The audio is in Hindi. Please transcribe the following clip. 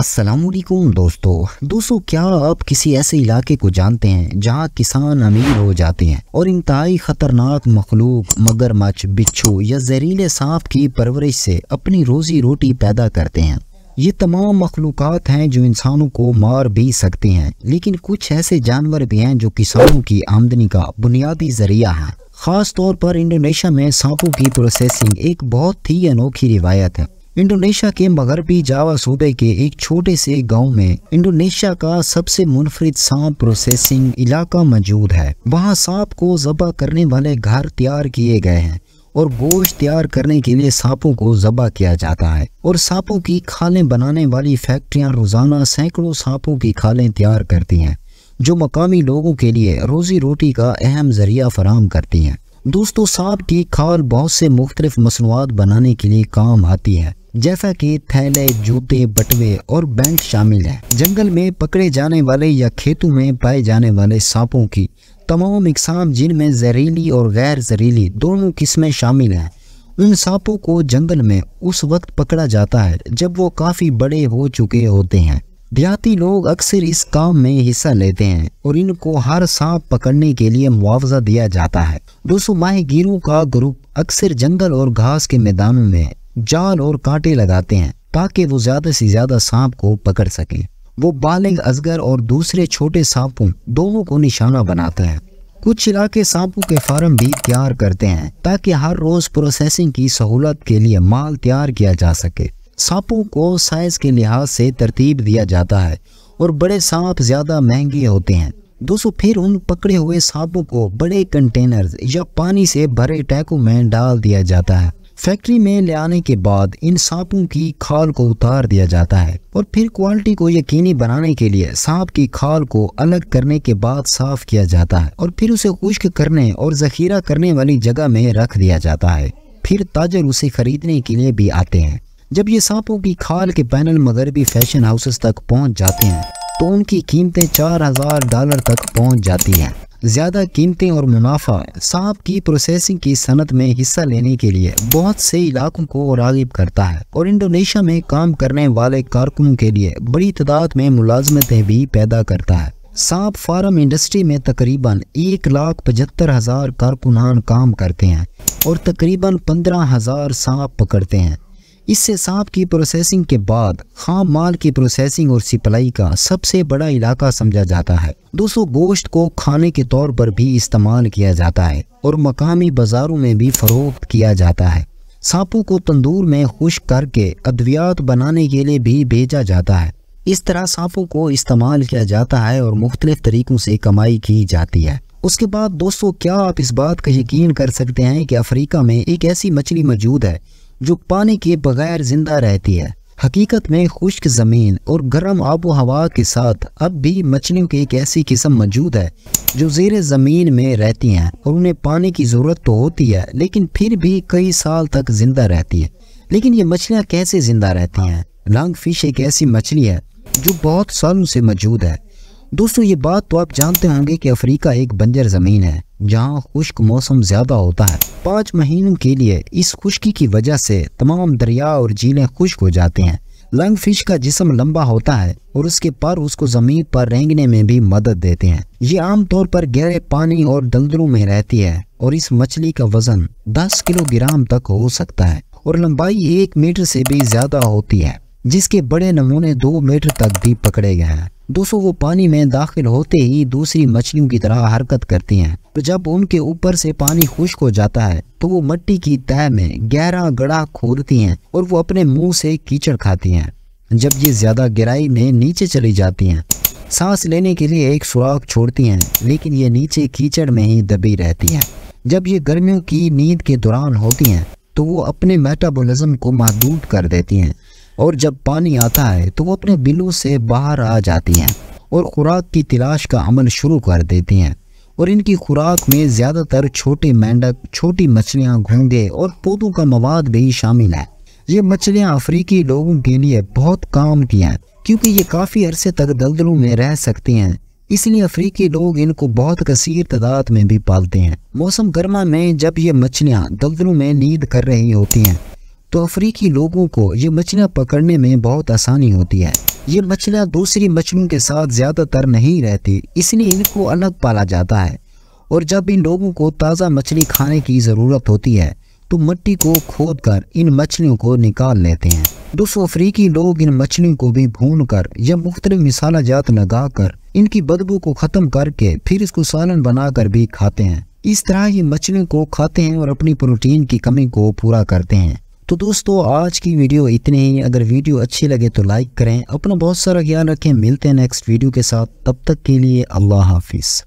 असलकुम दोस्तों दोस्तों क्या आप किसी ऐसे इलाके को जानते हैं जहाँ किसान अमीर हो जाते हैं और इंतहाई ख़तरनाक मखलूक मगरमच्छ बिच्छू या जहरीले सांप की परवरिश से अपनी रोज़ी रोटी पैदा करते हैं ये तमाम मखलूक हैं जो इंसानों को मार भी सकते हैं लेकिन कुछ ऐसे जानवर भी हैं जो किसानों की आमदनी का बुनियादी जरिया है ख़ास तौर पर इंडोनेशिया में सांपों की प्रोसेसिंग एक बहुत ही अनोखी रिवायत है इंडोनेशिया के मगरबी जावा सूबे के एक छोटे से गांव में इंडोनेशिया का सबसे मुनफरद सांप प्रोसेसिंग इलाका मौजूद है वहां सांप को जबा करने वाले घर तैयार किए गए हैं और गोश्त तैयार करने के लिए सांपों को जबा किया जाता है और सांपों की खालें बनाने वाली फैक्ट्रियां रोजाना सैकड़ों सांपों की खालें तैयार करती हैं जो मकामी लोगों के लिए रोजी रोटी का अहम जरिया फराम करती हैं दोस्तों सांप की खाल बहुत से मुख्तलिफ मसनवाद बनाने के लिए काम आती है जैसा कि थैले जूते बटवे और बैंक शामिल है जंगल में पकड़े जाने वाले या खेतों में पाए जाने वाले सांपों की तमाम इकसाम जिनमें जहरीली और गैर जहरीली दोनों किस्में शामिल हैं उन सांपों को जंगल में उस वक्त पकड़ा जाता है जब वो काफ़ी बड़े हो चुके होते हैं देहाती लोग अक्सर इस काम में हिस्सा लेते हैं और इनको हर सांप पकड़ने के लिए मुआवजा दिया जाता है दोस्तों माहिगीरों का ग्रुप अक्सर जंगल और घास के मैदानों में जाल और कांटे लगाते हैं ताकि वो ज्यादा से ज्यादा सांप को पकड़ सकें वो बालिंग अजगर और दूसरे छोटे सांपों दोनों को निशाना बनाते हैं कुछ इलाके सांपों के फार्म भी तैयार करते हैं ताकि हर रोज प्रोसेसिंग की सहूलत के लिए माल तैयार किया जा सके सांपों को साइज के लिहाज से तरतीब दिया जाता है और बड़े सांप ज़्यादा महंगे होते हैं दोस्तों फिर उन पकड़े हुए सांपों को बड़े कंटेनर या पानी से भरे टैकों में डाल दिया जाता है फैक्ट्री में ले आने के बाद इन सांपों की खाल को उतार दिया जाता है और फिर क्वालिटी को यकीनी बनाने के लिए सांप की खाल को अलग करने के बाद साफ किया जाता है और फिर उसे खुश्क करने और जखीरा करने वाली जगह में रख दिया जाता है फिर ताजर उसे खरीदने के लिए भी आते हैं जब ये सांपों की खाल के पैनल मगरबी फैशन हाउसेस तक पहुंच जाते हैं तो उनकी कीमतें चार हजार डॉलर तक पहुंच जाती हैं ज़्यादा कीमतें और मुनाफा सांप की प्रोसेसिंग की सनत में हिस्सा लेने के लिए बहुत से इलाकों को रागब करता है और इंडोनेशिया में काम करने वाले कारकुनों के लिए बड़ी तादाद में मुलाजमतें भी पैदा करता है सांप फार्म इंडस्ट्री में तकरीबन एक लाख पचहत्तर हज़ार कारकुनान काम करते हैं और तकरीबन पंद्रह हज़ार सांप पकड़ते हैं इससे सांप की प्रोसेसिंग के बाद खाम माल की प्रोसेसिंग और सप्लाई का सबसे बड़ा इलाका समझा जाता है दोस्तों गोश्त को खाने के तौर पर भी इस्तेमाल किया जाता है और मकामी बाजारों में भी फरोख्त किया जाता है सांपों को तंदूर में खुश्क करके अद्वियात बनाने के लिए भी भेजा जाता है इस तरह सांपों को इस्तेमाल किया जाता है और मुख्तलिफ तरीक़ों से कमाई की जाती है उसके बाद दोस्तों क्या आप इस बात का यकीन कर सकते हैं कि अफ्रीका में एक ऐसी मछली मौजूद है जो पानी के बगैर जिंदा रहती है हकीकत में खुश्क ज़मीन और गर्म आबो हवा के साथ अब भी मछलियों की एक ऐसी किस्म मौजूद है जो जेर ज़मीन में रहती हैं और उन्हें पानी की ज़रूरत तो होती है लेकिन फिर भी कई साल तक ज़िंदा रहती है लेकिन ये मछलियाँ कैसे ज़िंदा रहती हैं लांग फिश एक ऐसी मछली है जो बहुत सालों से मौजूद है दोस्तों ये बात तो आप जानते होंगे कि अफ्रीका एक बंजर ज़मीन है जहाँ खुश्क मौसम ज़्यादा होता है पाँच महीनों के लिए इस खुश्की की वजह से तमाम दरिया और झीलें खुश्क हो जाती हैं लंग फिश का जिसम लंबा होता है और उसके पर उसको जमीन पर रेंगने में भी मदद देते हैं ये आमतौर पर गहरे पानी और दलदलों में रहती है और इस मछली का वजन 10 किलोग्राम तक हो सकता है और लंबाई एक मीटर से भी ज्यादा होती है जिसके बड़े नमूने दो मीटर तक भी पकड़े गए हैं दोस्तों वो पानी में दाखिल होते ही दूसरी मछलियों की तरह हरकत करती हैं तो जब उनके ऊपर से पानी खुश्क हो जाता है तो वो मट्टी की तह में गहरा गड़ा खोदती हैं और वो अपने मुंह से कीचड़ खाती हैं जब ये ज़्यादा गहराई में नीचे चली जाती हैं सांस लेने के लिए एक सुराख छोड़ती हैं लेकिन ये नीचे कीचड़ में ही दबी रहती हैं जब ये गर्मियों की नींद के दौरान होती हैं तो वो अपने मेटाबोलिज्म को महदूद कर देती हैं और जब पानी आता है तो वो अपने बिलों से बाहर आ जाती हैं और खुराक की तलाश का अमल शुरू कर देती हैं और इनकी खुराक में ज़्यादातर छोटे मेंढक छोटी मछलियाँ घोंगे और पौधों का मवाद भी शामिल है ये मछलियाँ अफ्रीकी लोगों के लिए बहुत काम की हैं क्योंकि ये काफ़ी अरसे तक दलदलों में रह सकती हैं इसलिए अफ्रीकी लोग इनको बहुत कसीर तादाद में भी पालते हैं मौसम गर्मा में जब ये मछलियाँ दलदलों में नींद कर रही होती हैं तो अफ्रीकी लोगों को ये मछलियाँ पकड़ने में बहुत आसानी होती है ये मछलियाँ दूसरी मछलियों के साथ ज़्यादातर नहीं रहती इसलिए इनको अलग पाला जाता है और जब इन लोगों को ताज़ा मछली खाने की ज़रूरत होती है तो मिट्टी को खोद कर इन मछलियों को निकाल लेते हैं दोस्तों अफ्रीकी लोग इन मछलियों को भी भून कर या मुख्तलि मिसाला जात लगा कर इनकी बदबू को ख़त्म करके फिर इसको सालन बना कर भी खाते हैं इस तरह ये मछलियों को खाते हैं और अपनी प्रोटीन की कमी को पूरा करते हैं तो दोस्तों आज की वीडियो इतनी ही अगर वीडियो अच्छी लगे तो लाइक करें अपना बहुत सारा ख्याल रखें मिलते हैं नेक्स्ट वीडियो के साथ तब तक के लिए अल्लाह हाफिज़